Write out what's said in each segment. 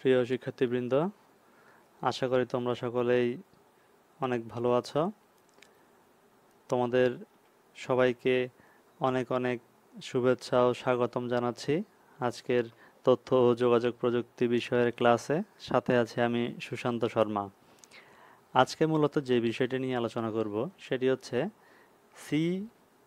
প্রিয় শিক্ষার্থীবৃন্দ আশা করি তোমরা সকলেই অনেক ভালো আছো তোমাদের সবাইকে অনেক অনেক শুভেচ্ছা ও স্বাগতম জানাচ্ছি আজকের তথ্য ও যোগাযোগ প্রযুক্তি বিষয়ের ক্লাসে সাথে আছি আমি সুশান্ত শর্মা আজকে মূলত যে বিষয়টি নিয়ে আলোচনা করব সেটি হচ্ছে সি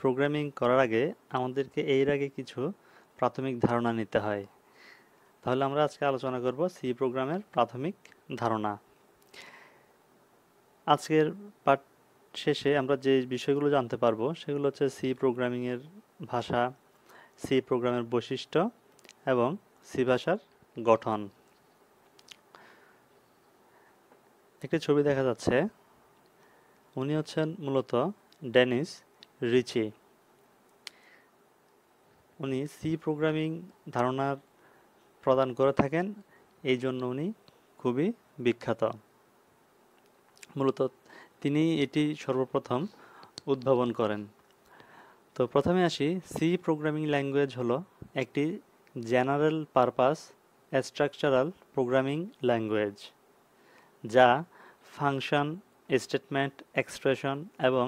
প্রোগ্রামিং করার আগে আমাদেরকে এর আগে কিছু প্রাথমিক ধারণা নিতে হয় তাহলে আমরা আজকে আলোচনা করব সি প্রোগ্রামের প্রাথমিক ধারণা আজকের পাঠ শেষে আমরা যে বিষয়গুলো জানতে পারবো সেগুলো হচ্ছে সি প্রোগ্রামিংয়ের ভাষা সি প্রোগ্রামের বৈশিষ্ট্য এবং সি ভাষার গঠন একটি ছবি দেখা যাচ্ছে উনি হচ্ছেন মূলত ডেনিস রিচি উনি সি প্রোগ্রামিং ধারণার প্রদান করে থাকেন এই জন্য উনি খুবই বিখ্যাত মূলত তিনি এটি সর্বপ্রথম উদ্ভাবন করেন তো প্রথমে আসি সি প্রোগ্রামিং ল্যাঙ্গুয়েজ হলো একটি general purpose structural programming language যা ফাংশন স্টেটমেন্ট এক্সপ্রেশন এবং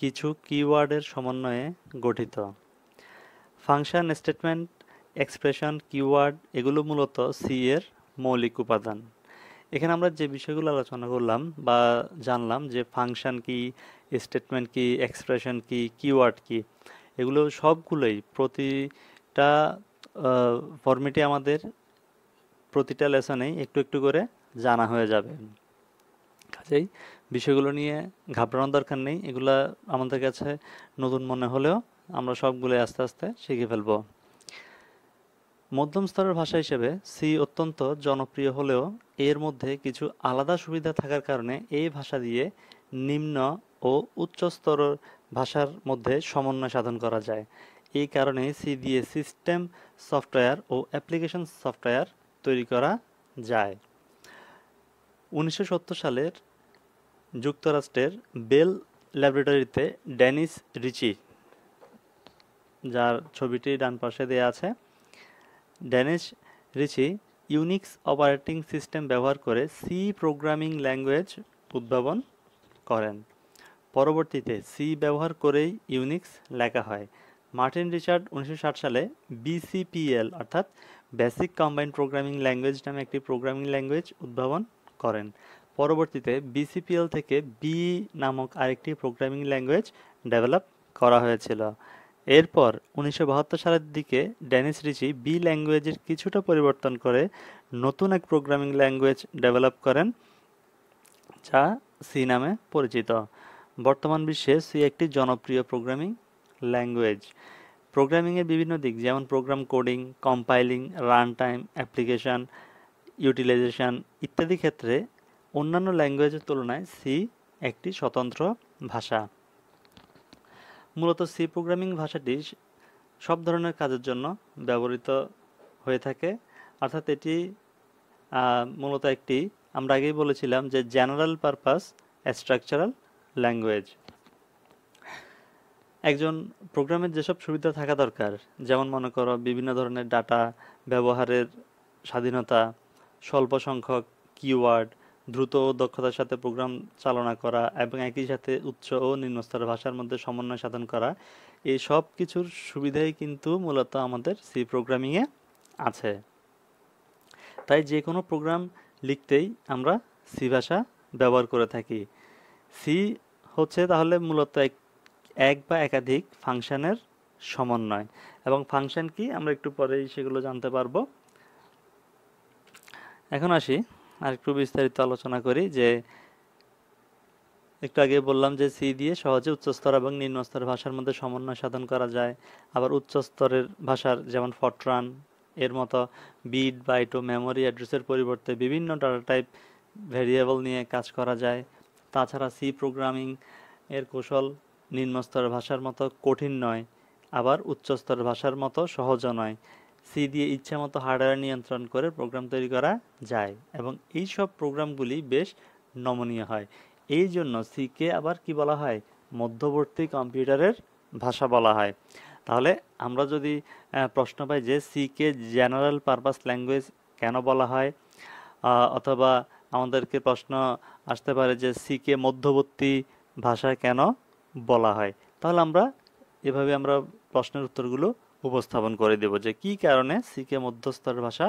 কিছু কিওয়ার্ডের সমন্বয়ে গঠিত ফাংশন স্টেটমেন্ট এক্সপ্রেশন কিওয়ার্ড এগুলো মূলত সি এর মৌলিক উপাদান এখানে আমরা যে বিষয়গুলো আলোচনা করলাম বা জানলাম যে ফাংশন কি স্টেটমেন্ট কি এক্সপ্রেশন কি কিওয়ার্ড কি এগুলো সবগুলোই প্রতিটা ফর্মেটে আমাদের প্রতিটা লেসনেই একটু একটু করে জানা হয়ে যাবে কাজেই বিষয়গুলো নিয়ে ঘাবড়ানোর দরকার নেই এগুলো আমাদের কাছে নতুন মনে হলেও আমরা সবগুলো আস্তে আস্তে শিখে ফেলবো মধ্যম স্তরের ভাষা হিসেবে সি অত্যন্ত জনপ্রিয় হলেও এর মধ্যে কিছু আলাদা সুবিধা থাকার কারণে এই ভাষা দিয়ে নিম্ন ও উচ্চ স্তরের ভাষার মধ্যে সমন্বয় সাধন করা যায় এই কারণে সি দিয়ে সিস্টেম সফটওয়্যার ও অ্যাপ্লিকেশন সফটওয়্যার তৈরি করা যায় উনিশশো সালের যুক্তরাষ্ট্রের বেল ল্যাবরেটরিতে ড্যানিস রিচি যার ছবিটি ডান পাশে দেওয়া আছে Dennis Ritchie Unix operating system ব্যবহার করে সি প্রোগ্রামিং ল্যাঙ্গুয়েজ উদ্ভাবন করেন পরবর্তীতে সি ব্যবহার করেই ইউনিক্স লেখা হয় মার্টিন রিচার্ড উনিশশো সালে বিসিপিএল অর্থাৎ বেসিক কম্বাইন্ড প্রোগ্রামিং ল্যাঙ্গুয়েজ নামে একটি প্রোগ্রামিং ল্যাঙ্গুয়েজ উদ্ভাবন করেন পরবর্তীতে বিসিপিএল থেকে বি নামক আরেকটি প্রোগ্রামিং ল্যাঙ্গুয়েজ ডেভেলপ করা হয়েছিল এরপর উনিশশো সালের দিকে ড্যানিস রিচি বি ল্যাঙ্গুয়েজের কিছুটা পরিবর্তন করে নতুন এক প্রোগ্রামিং ল্যাঙ্গুয়েজ ডেভেলপ করেন যা সি নামে পরিচিত বর্তমান বিশ্বে সি একটি জনপ্রিয় প্রোগ্রামিং ল্যাঙ্গুয়েজ প্রোগ্রামিংয়ের বিভিন্ন দিক যেমন program coding compiling run time application utilization ইত্যাদি ক্ষেত্রে অন্যান্য ল্যাঙ্গুয়েজের তুলনায় সি একটি স্বতন্ত্র ভাষা মূলত সি প্রোগ্রামিং ভাষাটি সব ধরনের কাজের জন্য ব্যবহৃত হয়ে থাকে অর্থাৎ এটি মূলত একটি আমরা আগেই বলেছিলাম যে জেনারেল পারপাস স্ট্রাকচারাল ল্যাঙ্গুয়েজ একজন প্রোগ্রামের যেসব সুবিধা থাকা দরকার যেমন মনে করো বিভিন্ন ধরনের ডাটা ব্যবহারের স্বাধীনতা স্বল্প সংখ্যক কিওয়ার্ড দ্রুত ও দক্ষতার সাথে প্রোগ্রাম চালনা করা এবং একই সাথে উচ্চ ও নিম্নস্তর ভাষার মধ্যে সমন্বয় সাধন করা এই সব কিছুর সুবিধাই কিন্তু মূলত আমাদের সি প্রোগ্রামিংয়ে আছে তাই যে কোনো প্রোগ্রাম লিখতেই আমরা সি ভাষা ব্যবহার করে থাকি সি হচ্ছে তাহলে মূলত এক বা একাধিক ফাংশানের সমন্বয় এবং ফাংশন কি আমরা একটু পরেই সেগুলো জানতে পারবো এখন আসি আরেকটু বিস্তারিত আলোচনা করি যে একটু আগে বললাম যে সি দিয়ে সহজে উচ্চস্তর এবং নিম্নস্তর ভাষার মধ্যে সমন্বয় সাধন করা যায় আবার উচ্চস্তরের ভাষার যেমন ফট্রান এর মতো বিট বাইটো মেমোরি অ্যাড্রেসের পরিবর্তে বিভিন্ন ডাটা টাইপ ভেরিয়েবল নিয়ে কাজ করা যায় তাছাড়া সি প্রোগ্রামিং এর কৌশল নিম্নস্তর ভাষার মতো কঠিন নয় আবার উচ্চস্তর ভাষার মতো সহজ নয় সি দিয়ে ইচ্ছামতো হার্ডওয়্যার নিয়ন্ত্রণ করে প্রোগ্রাম তৈরি করা যায় এবং এই সব প্রোগ্রামগুলি বেশ নমনীয় হয় এই জন্য সিকে আবার কি বলা হয় মধ্যবর্তী কম্পিউটারের ভাষা বলা হয় তাহলে আমরা যদি প্রশ্ন পাই যে সিকে জেনারেল পারপাস ল্যাঙ্গুয়েজ কেন বলা হয় অথবা আমাদেরকে প্রশ্ন আসতে পারে যে সিকে মধ্যবর্তী ভাষা কেন বলা হয় তাহলে আমরা এভাবে আমরা প্রশ্নের উত্তরগুলো উপস্থাপন করে দেব যে কি কারণে সিকে মধ্যস্তরের ভাষা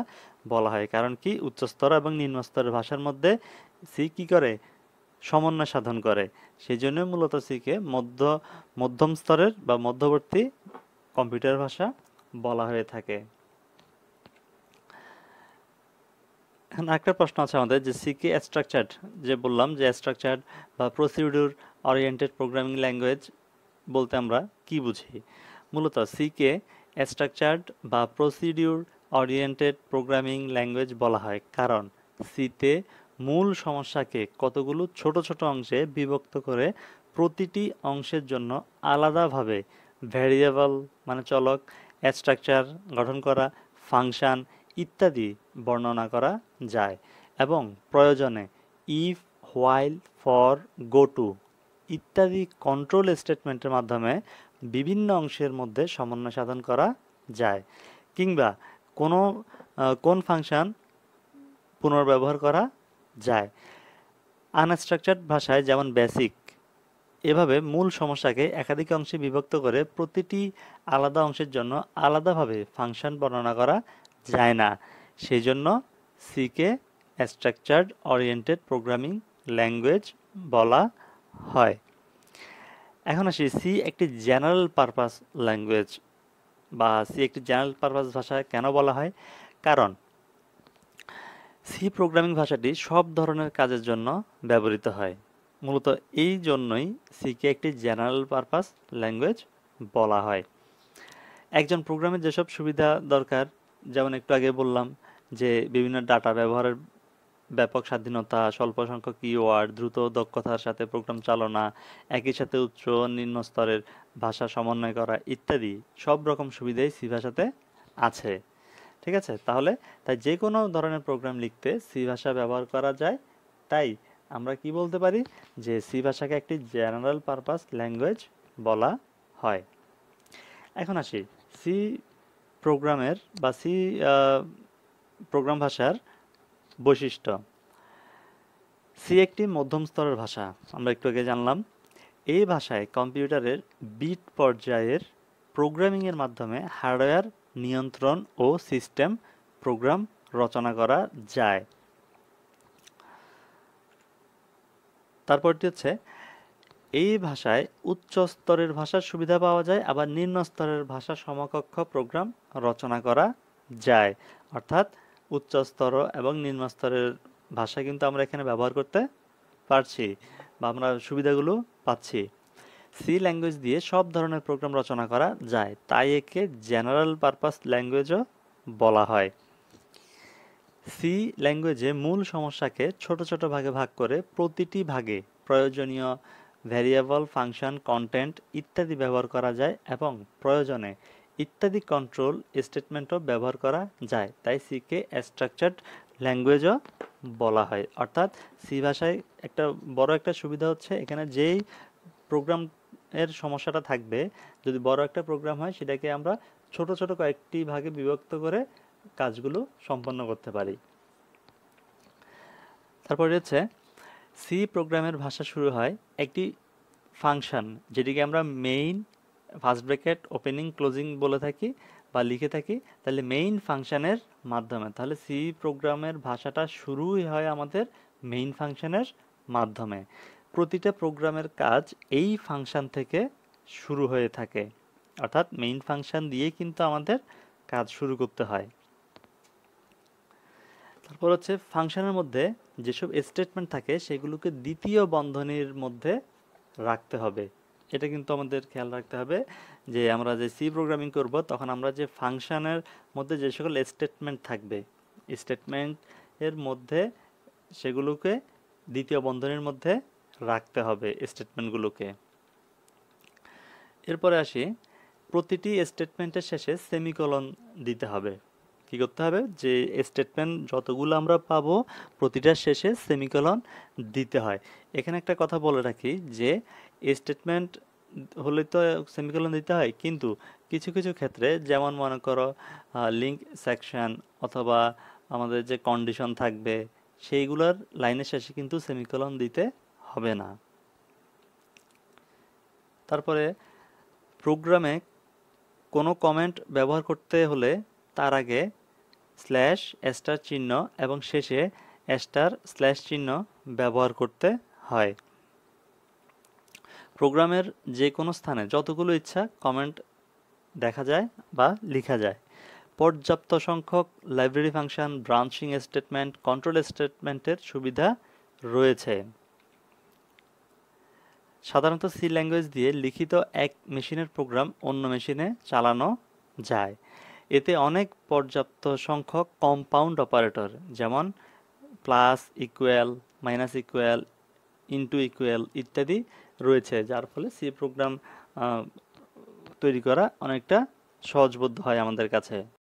বলা হয় কারণ কি উচ্চস্তর এবং নিম্নস্তরের ভাষার মধ্যে সি কি করে সমন্বয় সাধন করে সেই জন্য মূলত সিকে মধ্য মধ্যম স্তরের বা মধ্যবর্তী কম্পিউটার ভাষা বলা হয়ে থাকে এখন একটা প্রশ্ন আছে আমাদের যে সিকে স্ট্রাকচার্ড যে বললাম যে স্ট্রাকচার্ড বা প্রসিডিউর অরিয়েন্টেড প্রোগ্রামিং ল্যাঙ্গুয়েজ বলতে আমরা কি বুঝি মূলত সিকে স্ট্রাকচার্ড বা প্রসিডিউর অরিয়েন্টেড প্রোগ্রামিং ল্যাঙ্গুয়েজ বলা হয় কারণ সিতে মূল সমস্যাকে কতগুলো ছোট ছোট অংশে বিভক্ত করে প্রতিটি অংশের জন্য আলাদাভাবে ভ্যারিয়েবল মানে চলক স্ট্রাকচার গঠন করা ফাংশান ইত্যাদি বর্ণনা করা যায় এবং প্রয়োজনে if while for go to ইত্যাদি কন্ট্রোল স্টেটমেন্টের মাধ্যমে বিভিন্ন অংশের মধ্যে সমন্বয় সাধন করা যায় কিংবা কোনো কোন ফাংশন পুনর্ব্যবহার করা যায় আনস্ট্রাকচার্ড ভাষায় যেমন বেসিক এভাবে মূল সমস্যাকে একাধিক অংশে বিভক্ত করে প্রতিটি আলাদা অংশের জন্য আলাদাভাবে ফাংশন বর্ণনা করা যায় না সেই জন্য সিকে স্ট্রাকচার্ড ওরিয়েন্টেড প্রোগ্রামিং ল্যাঙ্গুয়েজ বলা হয় এখন আসি সি একটি জেনারেল পারপাস ল্যাঙ্গুয়েজ বা সি একটি জেনারেল পারপাস ভাষা কেন বলা হয় কারণ সি প্রোগ্রামিং ভাষাটি সব ধরনের কাজের জন্য ব্যবহৃত হয় মূলত এই জন্যই সিকে একটি জেনারেল পারপাস ল্যাঙ্গুয়েজ বলা হয় একজন প্রোগ্রামের যেসব সুবিধা দরকার যেমন একটু আগে বললাম যে বিভিন্ন ডাটা ব্যবহারের ব্যাপক স্বাধীনতা স্বল্প সংখ্যক ইওয়ার্ড দ্রুত দক্ষতার সাথে প্রোগ্রাম চালনা একই সাথে উচ্চ নিম্ন স্তরের ভাষা সমন্বয় করা ইত্যাদি সব রকম সুবিধাই সি ভাষাতে আছে ঠিক আছে তাহলে তাই যে কোনো ধরনের প্রোগ্রাম লিখতে সি ভাষা ব্যবহার করা যায় তাই আমরা কি বলতে পারি যে সি ভাষাকে একটি জেনারেল পারপাস ল্যাঙ্গুয়েজ বলা হয় এখন আসি সি প্রোগ্রামের বা সি প্রোগ্রাম ভাষার বৈশিষ্ট্য সি একটি মধ্যম স্তরের ভাষা আমরা একটু আগে জানলাম এই ভাষায় কম্পিউটারের বিট পর্যায়ের প্রোগ্রামিংয়ের মাধ্যমে হার্ডওয়্যার নিয়ন্ত্রণ ও সিস্টেম প্রোগ্রাম রচনা করা যায় তারপরটি হচ্ছে এই ভাষায় উচ্চ স্তরের ভাষার সুবিধা পাওয়া যায় আবার নিম্ন স্তরের ভাষা সমকক্ষ প্রোগ্রাম রচনা করা যায় অর্থাৎ উচ্চস্তর এবং নিম্নস্তরের ভাষা কিন্তু আমরা এখানে ব্যবহার করতে পারছি বা আমরা সুবিধাগুলো পাচ্ছি সি ল্যাঙ্গুয়েজ দিয়ে সব ধরনের প্রোগ্রাম রচনা করা যায় তাই একে জেনারেল পারপাস ল্যাঙ্গুয়েজও বলা হয় সি ল্যাঙ্গুয়েজে মূল সমস্যাকে ছোট ছোট ভাগে ভাগ করে প্রতিটি ভাগে প্রয়োজনীয় ভ্যারিয়েবল ফাংশন কন্টেন্ট ইত্যাদি ব্যবহার করা যায় এবং প্রয়োজনে ইত্যাদি কন্ট্রোল স্টেটমেন্টও ব্যবহার করা যায় তাই সিকে স্ট্রাকচার্ড ল্যাঙ্গুয়েজও বলা হয় অর্থাৎ সি ভাষায় একটা বড় একটা সুবিধা হচ্ছে এখানে যেই প্রোগ্রাম এর সমস্যাটা থাকবে যদি বড় একটা প্রোগ্রাম হয় সেটাকে আমরা ছোট ছোট কয়েকটি ভাগে বিভক্ত করে কাজগুলো সম্পন্ন করতে পারি তারপরে হচ্ছে সি প্রোগ্রামের ভাষা শুরু হয় একটি ফাংশন যেটিকে আমরা main first bracket opening closing বলে থাকি বা লিখে থাকি তাহলে মেইন ফাংশানের মাধ্যমে তাহলে সি প্রোগ্রামের ভাষাটা শুরুই হয় আমাদের মেইন ফাংশানের মাধ্যমে প্রতিটা প্রোগ্রামের কাজ এই ফাংশান থেকে শুরু হয়ে থাকে অর্থাৎ মেইন ফাংশান দিয়ে কিন্তু আমাদের কাজ শুরু করতে হয় তারপর হচ্ছে ফাংশানের মধ্যে যেসব স্টেটমেন্ট থাকে সেগুলোকে দ্বিতীয় বন্ধনীর মধ্যে রাখতে হবে এটা কিন্তু আমাদের খেয়াল রাখতে হবে যে আমরা যে সি প্রোগ্রামিং করব তখন আমরা যে ফাংশানের মধ্যে যে সকল স্টেটমেন্ট থাকবে স্টেটমেন্টের মধ্যে সেগুলোকে দ্বিতীয় বন্ধনীর মধ্যে রাখতে হবে স্টেটমেন্টগুলোকে এরপরে আসি প্রতিটি স্টেটমেন্টের শেষে সেমিকলন দিতে হবে কি করতে হবে যে স্টেটমেন্ট যতগুলো আমরা পাবো প্রতিটা শেষে সেমিকলন দিতে হয় এখানে একটা কথা বলে রাখি যে স্টেটমেন্ট হলে তো সেমিকলন দিতে হয় কিন্তু কিছু কিছু ক্ষেত্রে যেমন মনে করো লিঙ্ক সেকশন অথবা আমাদের যে কন্ডিশন থাকবে সেইগুলোর লাইনের শেষে কিন্তু সেমিকলন দিতে হবে না তারপরে প্রোগ্রামে কোনো কমেন্ট ব্যবহার করতে হলে তার আগে স্ল্যাশ স্টার চিহ্ন এবং শেষে স্টার স্ল্যাশ চিহ্ন ব্যবহার করতে হয় প্রোগ্রামের যে কোনো স্থানে যতগুলো ইচ্ছা কমেন্ট দেখা যায় বা লেখা যায় পর্যাপ্ত সংখ্যক library function branching statement control স্টেটমেন্টের সুবিধা রয়েছে সাধারণত সি ল্যাঙ্গুয়েজ দিয়ে লিখিত এক মেশিনের প্রোগ্রাম অন্য মেশিনে চালানো যায় এতে অনেক পর্যাপ্ত সংখ্যক কম্পাউন্ড অপারেটর যেমন plus equal minus equal into equal ইত্যাদি রয়েছে যার ফলে সি প্রোগ্রাম তৈরি করা অনেকটা সহজবোধ্য হয় আমাদের কাছে